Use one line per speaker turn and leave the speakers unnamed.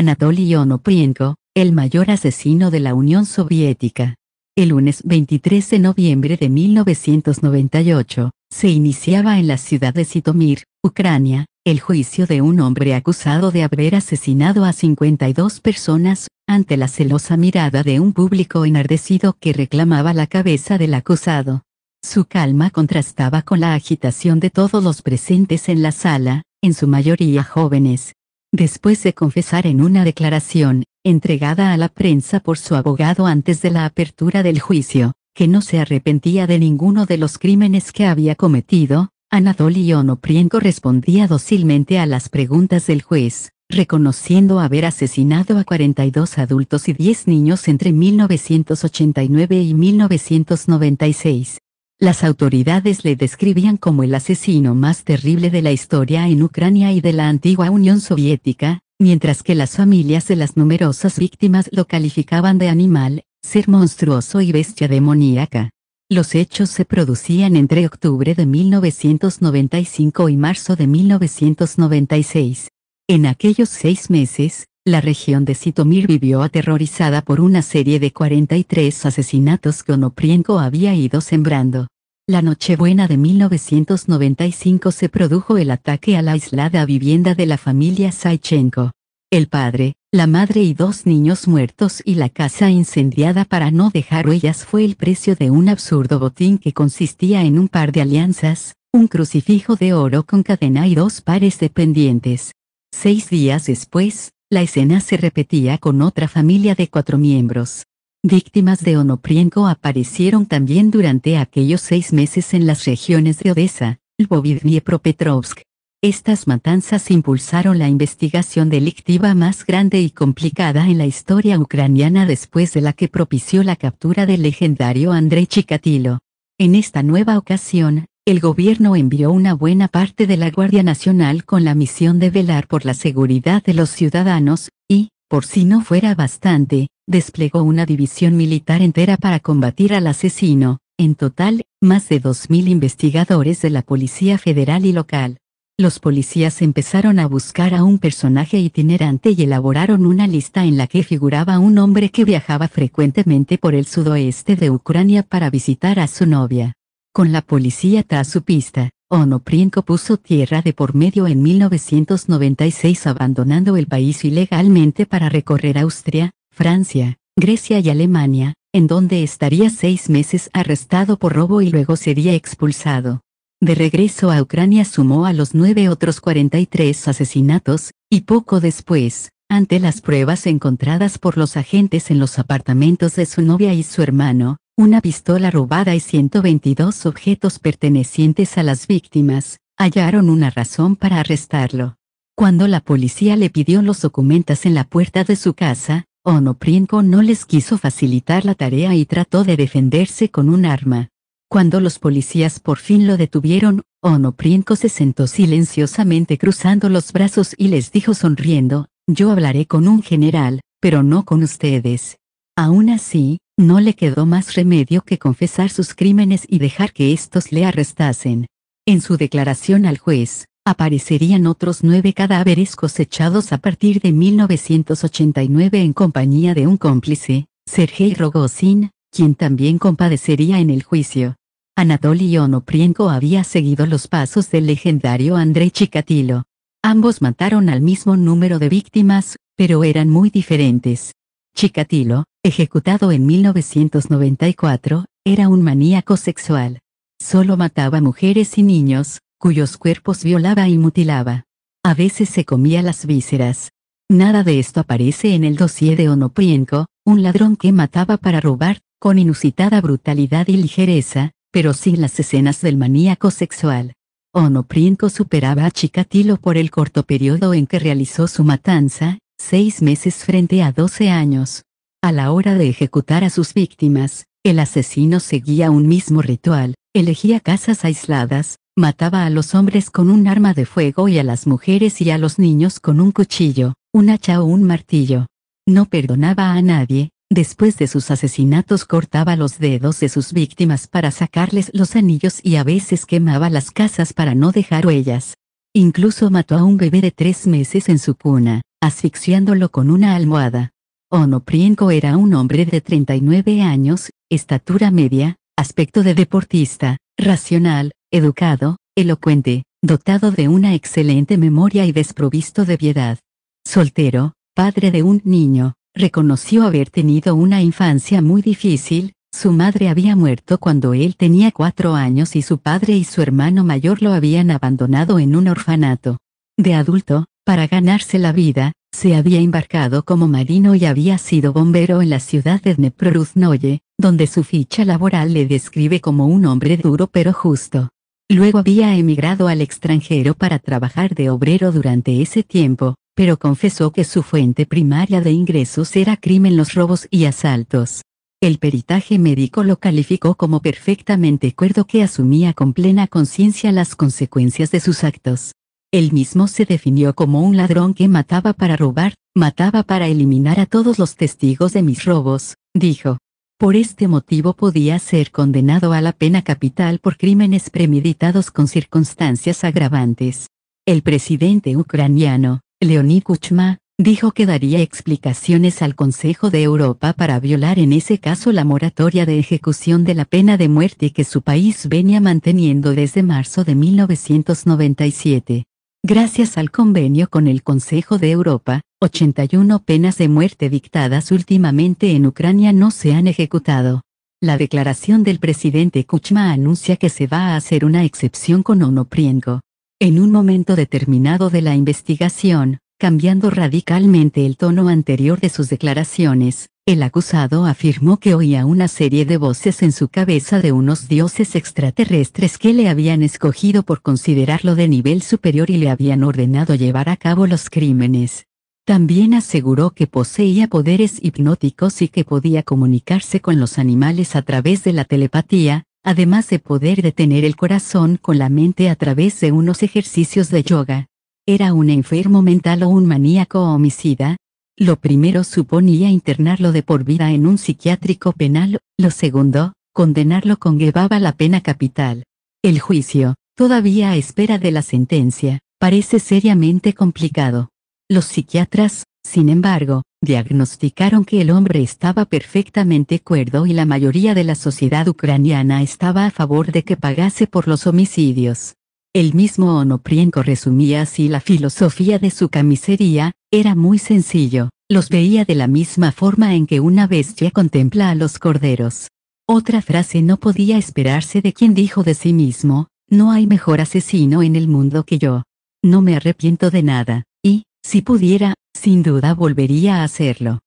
Anatoly Onoprienko, el mayor asesino de la Unión Soviética. El lunes 23 de noviembre de 1998, se iniciaba en la ciudad de Sitomir, Ucrania, el juicio de un hombre acusado de haber asesinado a 52 personas, ante la celosa mirada de un público enardecido que reclamaba la cabeza del acusado. Su calma contrastaba con la agitación de todos los presentes en la sala, en su mayoría jóvenes, Después de confesar en una declaración, entregada a la prensa por su abogado antes de la apertura del juicio, que no se arrepentía de ninguno de los crímenes que había cometido, Anatoly Onoprienko respondía dócilmente a las preguntas del juez, reconociendo haber asesinado a 42 adultos y 10 niños entre 1989 y 1996, las autoridades le describían como el asesino más terrible de la historia en Ucrania y de la antigua Unión Soviética, mientras que las familias de las numerosas víctimas lo calificaban de animal, ser monstruoso y bestia demoníaca. Los hechos se producían entre octubre de 1995 y marzo de 1996. En aquellos seis meses, la región de Sitomir vivió aterrorizada por una serie de 43 asesinatos que Onoprienko había ido sembrando. La Nochebuena de 1995 se produjo el ataque a la aislada vivienda de la familia Saichenko. El padre, la madre y dos niños muertos y la casa incendiada para no dejar huellas fue el precio de un absurdo botín que consistía en un par de alianzas, un crucifijo de oro con cadena y dos pares de pendientes. Seis días después, la escena se repetía con otra familia de cuatro miembros. Víctimas de Onoprienko aparecieron también durante aquellos seis meses en las regiones de Odessa, Lvov y Dniepropetrovsk. Estas matanzas impulsaron la investigación delictiva más grande y complicada en la historia ucraniana después de la que propició la captura del legendario Andrei Chikatilo. En esta nueva ocasión, el gobierno envió una buena parte de la Guardia Nacional con la misión de velar por la seguridad de los ciudadanos, y, por si no fuera bastante, desplegó una división militar entera para combatir al asesino, en total, más de 2.000 investigadores de la Policía Federal y local. Los policías empezaron a buscar a un personaje itinerante y elaboraron una lista en la que figuraba un hombre que viajaba frecuentemente por el sudoeste de Ucrania para visitar a su novia. Con la policía tras su pista, Onoprienko puso tierra de por medio en 1996 abandonando el país ilegalmente para recorrer Austria, Francia, Grecia y Alemania, en donde estaría seis meses arrestado por robo y luego sería expulsado. De regreso a Ucrania sumó a los nueve otros 43 asesinatos, y poco después, ante las pruebas encontradas por los agentes en los apartamentos de su novia y su hermano, una pistola robada y 122 objetos pertenecientes a las víctimas, hallaron una razón para arrestarlo. Cuando la policía le pidió los documentos en la puerta de su casa, Onoprienko no les quiso facilitar la tarea y trató de defenderse con un arma. Cuando los policías por fin lo detuvieron, Onoprienko se sentó silenciosamente cruzando los brazos y les dijo sonriendo, yo hablaré con un general, pero no con ustedes. Aún así, no le quedó más remedio que confesar sus crímenes y dejar que éstos le arrestasen. En su declaración al juez, aparecerían otros nueve cadáveres cosechados a partir de 1989 en compañía de un cómplice, Sergei Rogozin, quien también compadecería en el juicio. Anatoly Onoprienko había seguido los pasos del legendario Andrei Chikatilo. Ambos mataron al mismo número de víctimas, pero eran muy diferentes. Chikatilo, ejecutado en 1994, era un maníaco sexual. Solo mataba mujeres y niños, cuyos cuerpos violaba y mutilaba. A veces se comía las vísceras. Nada de esto aparece en el dossier de Onoprienko, un ladrón que mataba para robar, con inusitada brutalidad y ligereza, pero sin las escenas del maníaco sexual. Onoprienko superaba a Chikatilo por el corto periodo en que realizó su matanza, seis meses frente a doce años. A la hora de ejecutar a sus víctimas, el asesino seguía un mismo ritual, elegía casas aisladas, mataba a los hombres con un arma de fuego y a las mujeres y a los niños con un cuchillo, un hacha o un martillo. No perdonaba a nadie, después de sus asesinatos cortaba los dedos de sus víctimas para sacarles los anillos y a veces quemaba las casas para no dejar huellas. Incluso mató a un bebé de tres meses en su cuna, asfixiándolo con una almohada. Onoprienko era un hombre de 39 años, estatura media, aspecto de deportista, racional, educado, elocuente, dotado de una excelente memoria y desprovisto de piedad. Soltero, padre de un niño, reconoció haber tenido una infancia muy difícil, su madre había muerto cuando él tenía cuatro años y su padre y su hermano mayor lo habían abandonado en un orfanato. De adulto, para ganarse la vida, se había embarcado como marino y había sido bombero en la ciudad de Neproruznoye, donde su ficha laboral le describe como un hombre duro pero justo. Luego había emigrado al extranjero para trabajar de obrero durante ese tiempo, pero confesó que su fuente primaria de ingresos era crimen, los robos y asaltos. El peritaje médico lo calificó como perfectamente cuerdo que asumía con plena conciencia las consecuencias de sus actos. Él mismo se definió como un ladrón que mataba para robar, mataba para eliminar a todos los testigos de mis robos, dijo. Por este motivo podía ser condenado a la pena capital por crímenes premeditados con circunstancias agravantes. El presidente ucraniano, Leonid Kuchma, dijo que daría explicaciones al Consejo de Europa para violar en ese caso la moratoria de ejecución de la pena de muerte que su país venía manteniendo desde marzo de 1997. Gracias al convenio con el Consejo de Europa, 81 penas de muerte dictadas últimamente en Ucrania no se han ejecutado. La declaración del presidente Kuchma anuncia que se va a hacer una excepción con Onoprienko. En un momento determinado de la investigación, cambiando radicalmente el tono anterior de sus declaraciones, el acusado afirmó que oía una serie de voces en su cabeza de unos dioses extraterrestres que le habían escogido por considerarlo de nivel superior y le habían ordenado llevar a cabo los crímenes. También aseguró que poseía poderes hipnóticos y que podía comunicarse con los animales a través de la telepatía, además de poder detener el corazón con la mente a través de unos ejercicios de yoga. Era un enfermo mental o un maníaco homicida. Lo primero suponía internarlo de por vida en un psiquiátrico penal, lo segundo, condenarlo conllevaba la pena capital. El juicio, todavía a espera de la sentencia, parece seriamente complicado. Los psiquiatras, sin embargo, diagnosticaron que el hombre estaba perfectamente cuerdo y la mayoría de la sociedad ucraniana estaba a favor de que pagase por los homicidios. El mismo Onoprienko resumía así la filosofía de su camisería, era muy sencillo, los veía de la misma forma en que una bestia contempla a los corderos. Otra frase no podía esperarse de quien dijo de sí mismo, no hay mejor asesino en el mundo que yo. No me arrepiento de nada, y, si pudiera, sin duda volvería a hacerlo.